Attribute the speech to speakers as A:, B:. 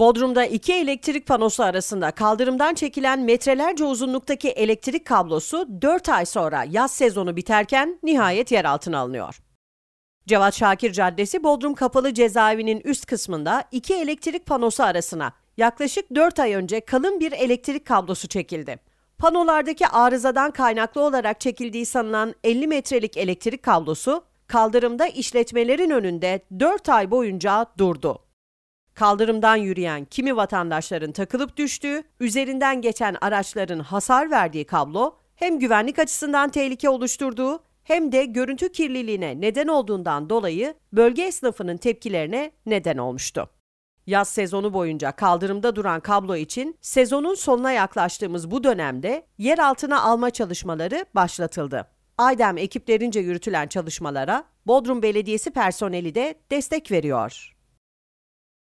A: Bodrum'da iki elektrik panosu arasında kaldırımdan çekilen metrelerce uzunluktaki elektrik kablosu 4 ay sonra yaz sezonu biterken nihayet yeraltına alınıyor. Cevat Şakir Caddesi Bodrum Kapalı Cezaevi'nin üst kısmında iki elektrik panosu arasına yaklaşık 4 ay önce kalın bir elektrik kablosu çekildi. Panolardaki arızadan kaynaklı olarak çekildiği sanılan 50 metrelik elektrik kablosu kaldırımda işletmelerin önünde 4 ay boyunca durdu kaldırımdan yürüyen kimi vatandaşların takılıp düştüğü, üzerinden geçen araçların hasar verdiği kablo hem güvenlik açısından tehlike oluşturduğu hem de görüntü kirliliğine neden olduğundan dolayı bölge esnafının tepkilerine neden olmuştu. Yaz sezonu boyunca kaldırımda duran kablo için sezonun sonuna yaklaştığımız bu dönemde yer altına alma çalışmaları başlatıldı. Aydem ekiplerince yürütülen çalışmalara Bodrum Belediyesi personeli de destek veriyor.